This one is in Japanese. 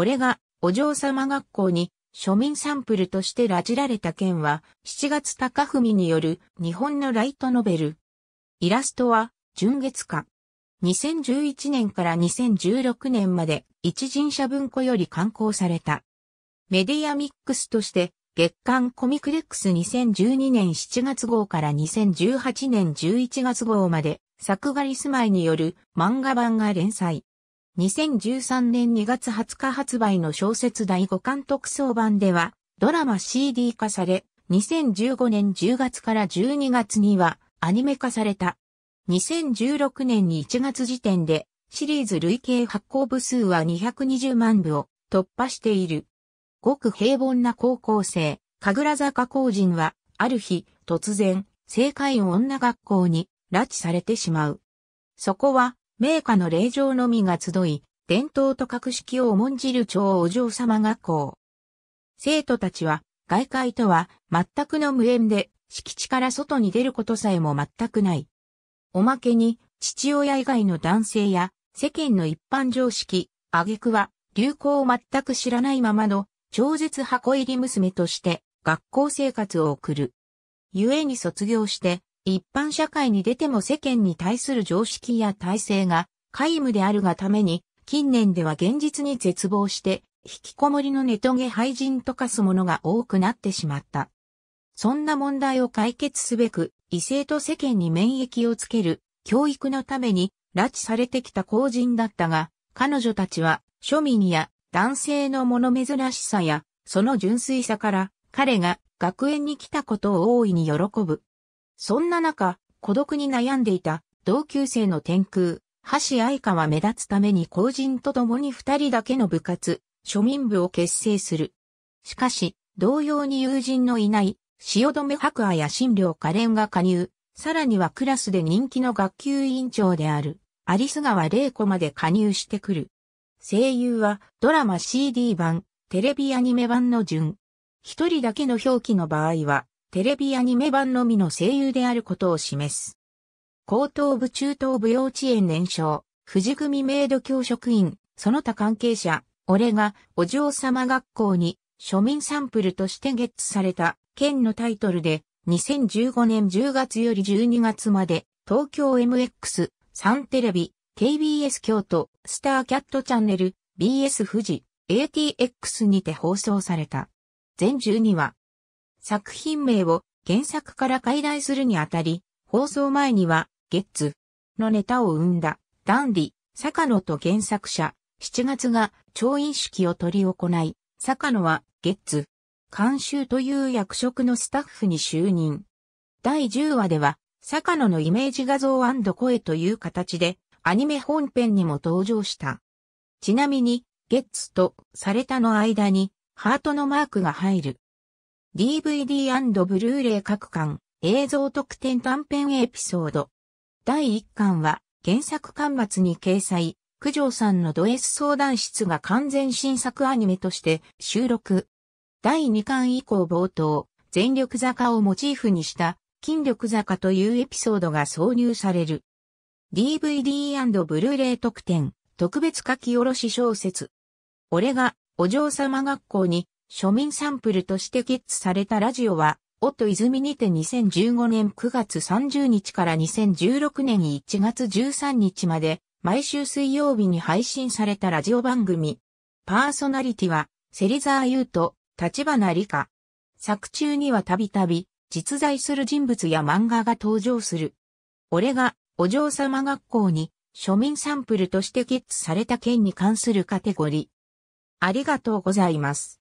俺がお嬢様学校に庶民サンプルとしてラジられた件は、7月高文による日本のライトノベル。イラストは、純月化。2011年から2016年まで一人者文庫より刊行された。メディアミックスとして月刊コミクレックス2012年7月号から2018年11月号まで作画リスマイによる漫画版が連載。2013年2月20日発売の小説第5巻特装版では、ドラマ CD 化され、2015年10月から12月にはアニメ化された。2016年に1月時点でシリーズ累計発行部数は220万部を突破している。ごく平凡な高校生、神楽坂工人は、ある日、突然、正解女学校に拉致されてしまう。そこは、名家の霊場のみが集い、伝統と格式を重んじる超お嬢様学校。生徒たちは、外界とは全くの無縁で、敷地から外に出ることさえも全くない。おまけに、父親以外の男性や、世間の一般常識、挙句は、流行を全く知らないままの、超絶箱入り娘として、学校生活を送る。故に卒業して、一般社会に出ても世間に対する常識や体制が皆無であるがために、近年では現実に絶望して、引きこもりのネトゲ廃人と化すものが多くなってしまった。そんな問題を解決すべく、異性と世間に免疫をつける、教育のために、拉致されてきた公人だったが、彼女たちは、庶民や男性の物珍しさや、その純粋さから、彼が学園に来たことを大いに喜ぶ。そんな中、孤独に悩んでいた同級生の天空、橋愛香は目立つために後人と共に二人だけの部活、庶民部を結成する。しかし、同様に友人のいない、止め・白亜や新寮可憐が加入、さらにはクラスで人気の学級委員長である、有栖川玲子まで加入してくる。声優はドラマ CD 版、テレビアニメ版の順。一人だけの表記の場合は、テレビアニメ版のみの声優であることを示す。高等部中等部幼稚園年少、藤組メイド教職員、その他関係者、俺がお嬢様学校に庶民サンプルとしてゲッツされた県のタイトルで2015年10月より12月まで東京 MX、サンテレビ、KBS 京都、スターキャットチャンネル、BS 富士、ATX にて放送された。全12話、作品名を原作から解題するにあたり、放送前には、ゲッツのネタを生んだ、ダンディ、坂野と原作者、7月が調印式を取り行い、坂野は、ゲッツ、監修という役職のスタッフに就任。第10話では、坂野のイメージ画像声という形で、アニメ本編にも登場した。ちなみに、ゲッツとされたの間に、ハートのマークが入る。DVD& ブルーレイ各巻、映像特典短編エピソード。第1巻は、原作巻末に掲載、九条さんのド S 相談室が完全新作アニメとして収録。第2巻以降冒頭、全力坂をモチーフにした筋力坂というエピソードが挿入される。DVD& ブルーレイ特典、特別書き下ろし小説。俺がお嬢様学校に庶民サンプルとしてキッズされたラジオは、おッ泉にて2015年9月30日から2016年1月13日まで、毎週水曜日に配信されたラジオ番組。パーソナリティは、芹沢優と、立花理香。作中にはたびたび、実在する人物や漫画が登場する。俺が、お嬢様学校に、庶民サンプルとしてキッズされた件に関するカテゴリー。ありがとうございます。